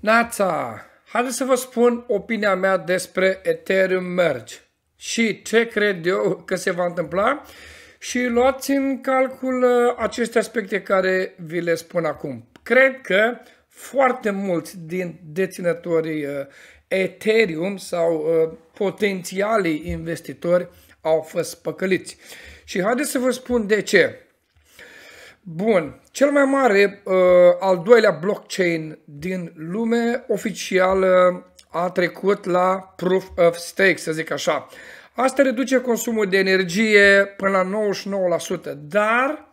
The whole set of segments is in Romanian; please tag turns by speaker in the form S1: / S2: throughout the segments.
S1: Nața! Haideți să vă spun opinia mea despre Ethereum Merge și ce cred eu că se va întâmpla și luați în calcul uh, aceste aspecte care vi le spun acum. Cred că foarte mulți din deținătorii uh, Ethereum sau uh, potențialii investitori au fost păcăliți. Și haideți să vă spun de ce. Bun, cel mai mare, uh, al doilea blockchain din lume, oficial uh, a trecut la Proof of Stake, să zic așa. Asta reduce consumul de energie până la 99%, dar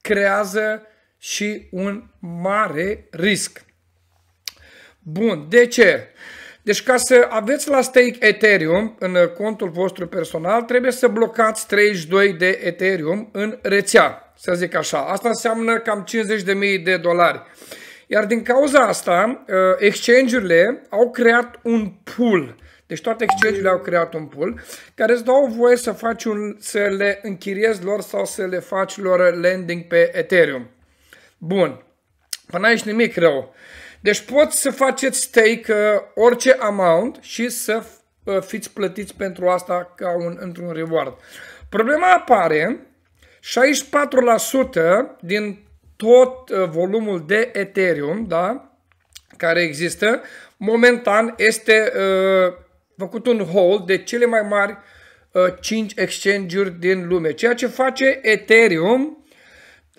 S1: creează și un mare risc. Bun, de ce? Deci ca să aveți la stake Ethereum în contul vostru personal, trebuie să blocați 32 de Ethereum în rețea să zic așa. Asta înseamnă cam 50.000 de dolari. Iar din cauza asta, uh, exchange-urile au creat un pool. Deci toate exchange-urile au creat un pool care îți dau voie să, faci un, să le închiriezi lor sau să le faci lor landing pe Ethereum. Bun. Până aici nimic rău. Deci poți să faceți stake uh, orice amount și să uh, fiți plătiți pentru asta ca un, într-un reward. Problema apare 64% din tot uh, volumul de Ethereum da, care există, momentan este uh, făcut un hold de cele mai mari uh, 5 exchange-uri din lume, ceea ce face Ethereum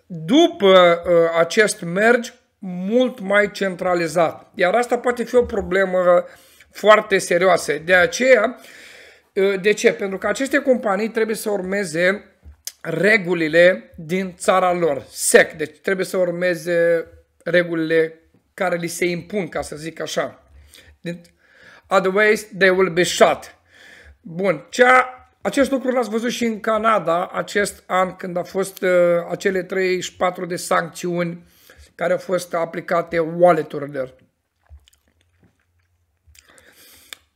S1: după uh, acest merge mult mai centralizat. Iar asta poate fi o problemă foarte serioasă. De aceea, uh, de ce? Pentru că aceste companii trebuie să urmeze regulile din țara lor, sec. Deci trebuie să urmeze regulile care li se impun, ca să zic așa. Otherwise, they will be shot. Bun, cea acest lucru l-ați văzut și în Canada acest an când a fost uh, acele 34 de sancțiuni care au fost aplicate wallet-urilor.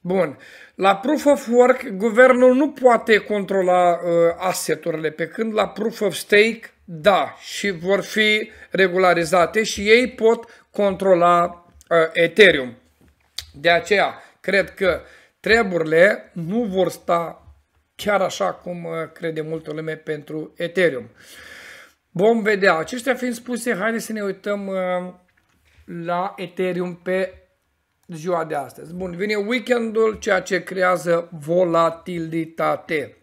S1: Bun. La proof of work, guvernul nu poate controla uh, asseturile, pe când la proof of stake, da, și vor fi regularizate și ei pot controla uh, Ethereum. De aceea, cred că treburile nu vor sta chiar așa cum uh, crede multă lume pentru Ethereum. Vom vedea. Acestea fiind spuse, haideți să ne uităm uh, la Ethereum pe ziua de astăzi. Bun, vine weekendul, ceea ce creează volatilitate.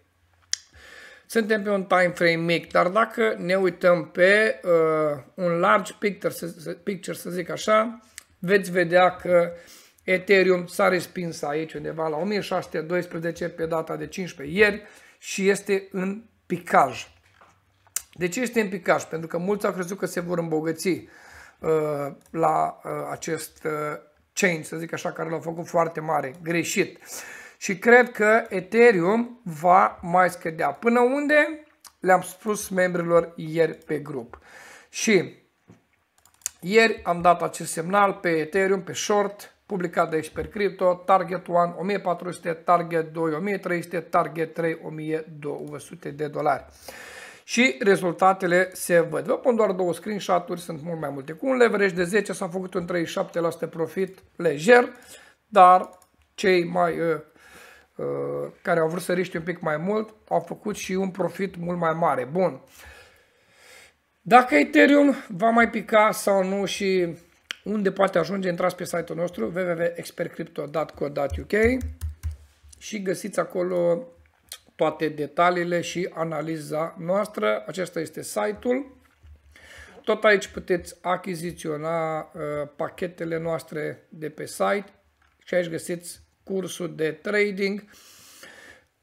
S1: Suntem pe un time frame mic, dar dacă ne uităm pe uh, un large picture să, picture, să zic așa, veți vedea că Ethereum s-a respins aici undeva la 1612 pe data de 15 ieri și este în picaj. De ce este în picaj? Pentru că mulți au crezut că se vor îmbogăți uh, la uh, acest uh, change, să zic așa, care l-au făcut foarte mare, greșit. Și cred că Ethereum va mai scădea. Până unde? Le-am spus membrilor ieri pe grup. Și ieri am dat acest semnal pe Ethereum, pe short, publicat de Expert Crypto, target 1 1400, target 2 1300, target 3 1200 de dolari și rezultatele se văd. Vă pun doar două screenshot-uri, sunt mult mai multe. Cu un leverage de 10 s-a făcut un 37% profit lejer, dar cei mai uh, uh, care au vrut să riște un pic mai mult au făcut și un profit mult mai mare. Bun. Dacă Ethereum va mai pica sau nu și unde poate ajunge, intrați pe site-ul nostru www.expertcrypto.co.uk și găsiți acolo toate detaliile și analiza noastră. Acesta este site-ul. Tot aici puteți achiziționa uh, pachetele noastre de pe site și aici găsiți cursul de trading,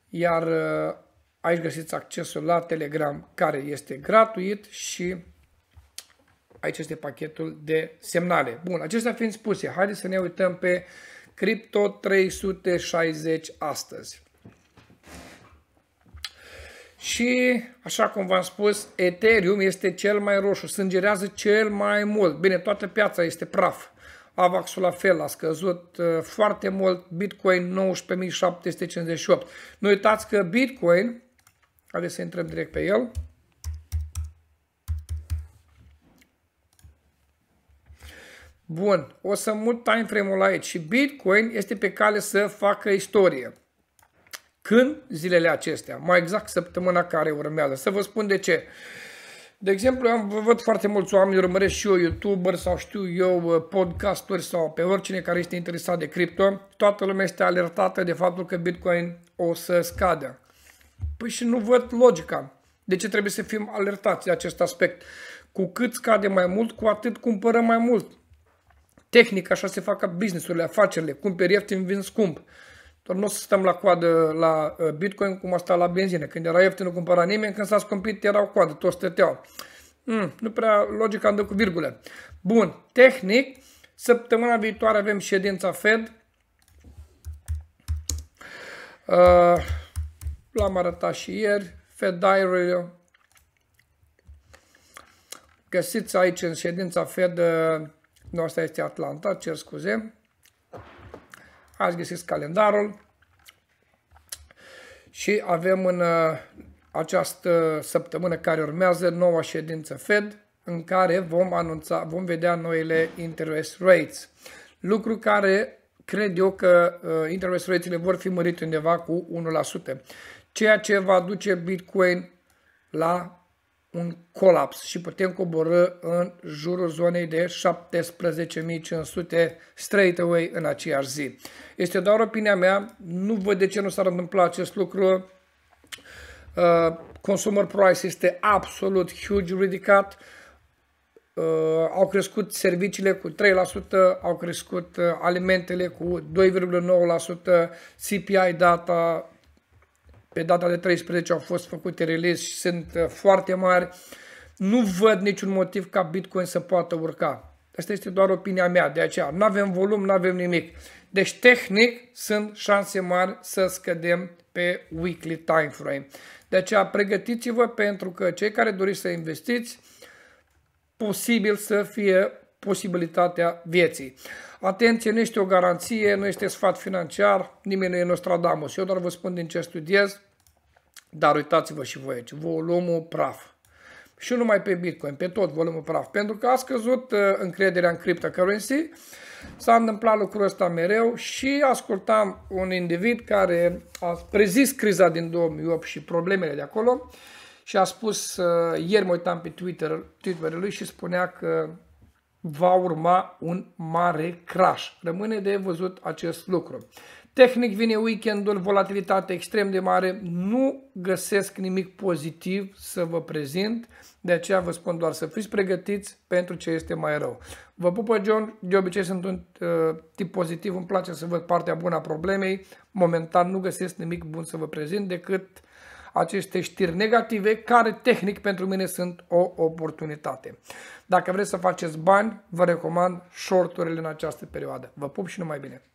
S1: iar uh, aici găsiți accesul la Telegram care este gratuit și aici este pachetul de semnale. Bun, acestea fiind spuse, haideți să ne uităm pe Crypto 360 astăzi. Și, așa cum v-am spus, Ethereum este cel mai roșu, sângerează cel mai mult. Bine, toată piața este praf. Avaxul la fel a scăzut uh, foarte mult, Bitcoin 19.758. Nu uitați că Bitcoin, haideți să intrăm direct pe el, Bun, o să mut timeframe-ul aici și Bitcoin este pe cale să facă istorie. Când? Zilele acestea, mai exact săptămâna care urmează. Să vă spun de ce. De exemplu, am, văd foarte mulți oameni, urmăresc și eu YouTuber sau știu eu uh, podcasturi sau pe oricine care este interesat de cripto, toată lumea este alertată de faptul că Bitcoin o să scadă. Păi și nu văd logica. De ce trebuie să fim alertați de acest aspect? Cu cât scade mai mult, cu atât cumpărăm mai mult. Tehnic, așa se fac businessurile, afacerile, cumperi ieftin, vin scump. Dar nu o să stăm la coadă la uh, Bitcoin cum a stat la benzină. Când era ieftin nu cumpăra nimeni, când s-a scumpit erau coadă, toți stăteau. Mm, nu prea logica îndă cu virgule. Bun, tehnic, săptămâna viitoare avem ședința Fed. Uh, l-am arătat și ieri, Fed Diary. Găsiți aici în ședința Fed, uh, nu asta este Atlanta, cer scuze, Ați găsit calendarul și avem în uh, această săptămână care urmează noua ședință Fed în care vom anunța, vom vedea noile interest rates. Lucru care cred eu că uh, interest rates-le vor fi mărite undeva cu 1%, ceea ce va duce Bitcoin la un colaps și putem coborâ în jurul zonei de 17.500 straight away în aceeași zi. Este doar opinia mea, nu văd de ce nu s-ar întâmpla acest lucru. Uh, consumer price este absolut huge ridicat. Uh, au crescut serviciile cu 3%, au crescut uh, alimentele cu 2,9%, CPI data pe data de 13 au fost făcute release și sunt uh, foarte mari. Nu văd niciun motiv ca Bitcoin să poată urca. Asta este doar opinia mea, de aceea nu avem volum, nu avem nimic. Deci tehnic sunt șanse mari să scădem pe weekly time frame. De aceea pregătiți-vă pentru că cei care doriți să investiți, posibil să fie posibilitatea vieții. Atenție, nu este o garanție, nu este sfat financiar, nimeni nu e Nostradamus. Eu doar vă spun din ce studiez, dar uitați-vă și voi aici, o praf. Și nu numai pe Bitcoin, pe tot o praf. Pentru că a scăzut uh, încrederea în cryptocurrency, s-a întâmplat lucrul ăsta mereu și ascultam un individ care a prezis criza din 2008 și problemele de acolo și a spus, uh, ieri mă uitam pe Twitter, Twitter lui și spunea că va urma un mare crash. Rămâne de văzut acest lucru. Tehnic vine weekendul, volatilitate extrem de mare, nu găsesc nimic pozitiv să vă prezint, de aceea vă spun doar să fiți pregătiți pentru ce este mai rău. Vă pupă, John, de obicei sunt un uh, tip pozitiv, îmi place să văd partea bună a problemei, momentan nu găsesc nimic bun să vă prezint decât aceste știri negative, care tehnic pentru mine sunt o oportunitate. Dacă vreți să faceți bani, vă recomand shorturile în această perioadă. Vă pup și numai bine!